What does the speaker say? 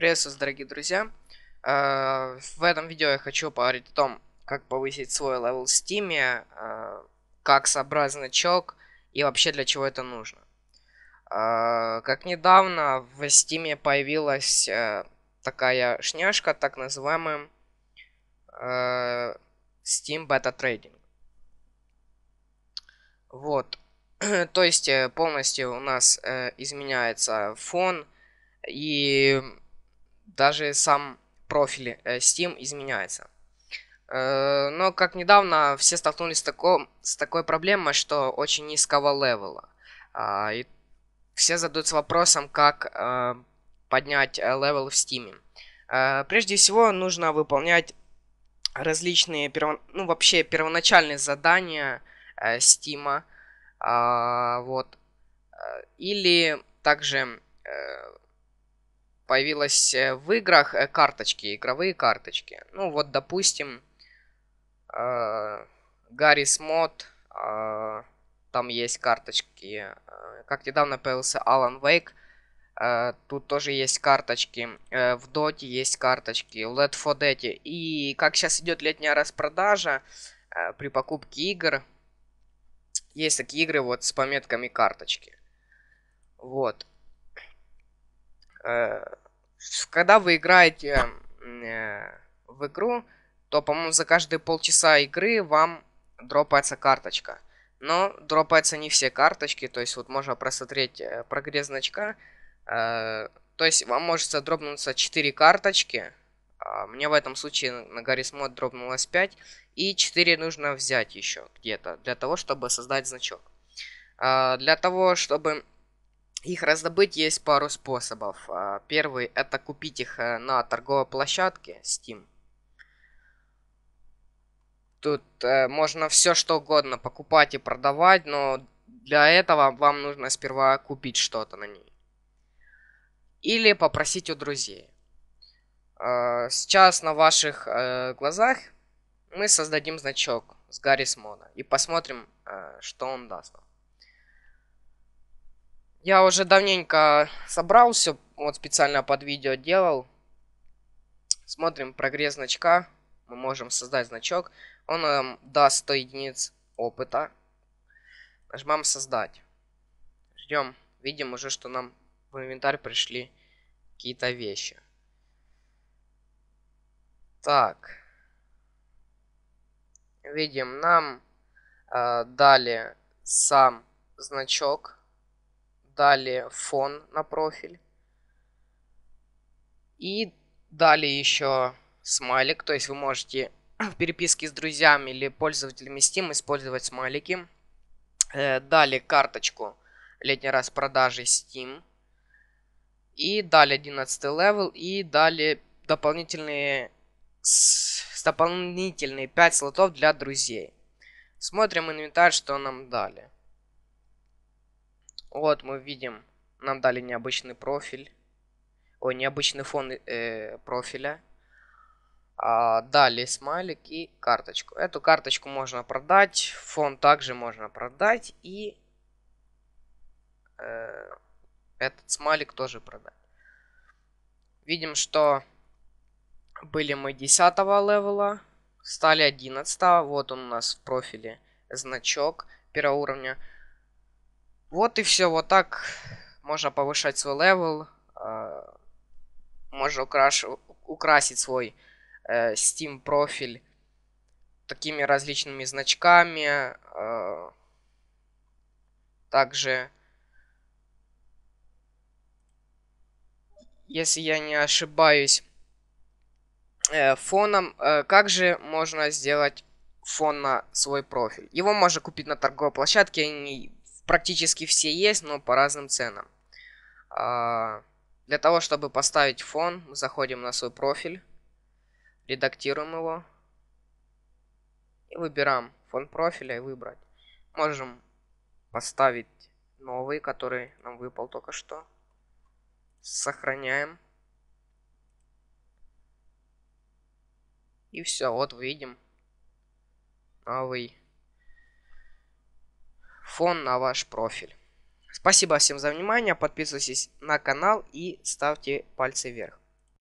Приветствую, дорогие друзья. Э, в этом видео я хочу поговорить о том, как повысить свой левел в Steam, э, как собрать значок и вообще для чего это нужно. Э, как недавно в Steam появилась такая шняшка, так называемый Steam Beta Trading. Вот. То есть полностью у нас изменяется фон и даже сам профиль э, Steam изменяется. Э, но как недавно все столкнулись с, тако, с такой проблемой, что очень низкого левела. А, и все задаются вопросом, как э, поднять левел в Steam. Прежде всего нужно выполнять различные, перво... ну вообще первоначальные задания Steam. А, вот. Или также появилось э, в играх э, карточки, игровые карточки. Ну вот, допустим, э, Гаррис Мод, а, там есть карточки. Как недавно появился Alan вейк тут тоже есть карточки. В Доте есть карточки, в Led for Dead. И как сейчас идет летняя распродажа, при покупке игр есть такие игры вот с пометками карточки. Вот. Э, когда вы играете э, в игру, то, по-моему, за каждые полчаса игры вам дропается карточка. Но дропаются не все карточки, то есть вот можно просмотреть э, прогресс значка. То есть вам может дропнуться 4 карточки. А мне в этом случае на Гаррис Мод дропнулось 5. И 4 нужно взять еще где-то, для того, чтобы создать значок. А, для того, чтобы их раздобыть есть пару способов. А, первый это купить их э, на торговой площадке Steam. Тут э, можно все что угодно покупать и продавать, но для этого вам нужно сперва купить что-то на ней. Или попросить у друзей. А, сейчас на ваших э, глазах мы создадим значок с Гаррис Мода и посмотрим, что он даст нам. Я уже давненько собрал все, вот специально под видео делал. Смотрим прогресс значка. Мы можем создать значок. Он нам даст 100 единиц опыта. Нажимаем создать. Ждем. Видим уже, что нам в инвентарь пришли какие-то вещи. Так. Видим, нам э, дали сам значок Далее фон на профиль. И далее еще смайлик. То есть вы можете в переписке с друзьями или пользователями Steam использовать смайлики. Э, далее карточку летний раз продажи Steam. И далее 11 левел. И далее дополнительные, дополнительные 5 слотов для друзей. Смотрим инвентарь, что нам дали. Вот, мы видим, нам дали необычный профиль. ой, необычный фон э, профиля. А, дали смайлик и карточку. Эту карточку можно продать. Фон также можно продать. И э, этот смайлик тоже продать. Видим, что были мы 10 левела. Стали 11. Вот он у нас в профиле значок первого уровня. Вот и все, вот так можно повышать свой левел, э, можно украш... украсить свой э, Steam профиль такими различными значками, э, также если я не ошибаюсь, э, фоном. Э, как же можно сделать фон на свой профиль? Его можно купить на торговой площадке, они практически все есть, но по разным ценам. А, для того, чтобы поставить фон, мы заходим на свой профиль, редактируем его и выбираем фон профиля и выбрать. Можем поставить новый, который нам выпал только что. Сохраняем. И все, вот видим новый фон на ваш профиль. Спасибо всем за внимание, подписывайтесь на канал и ставьте пальцы вверх.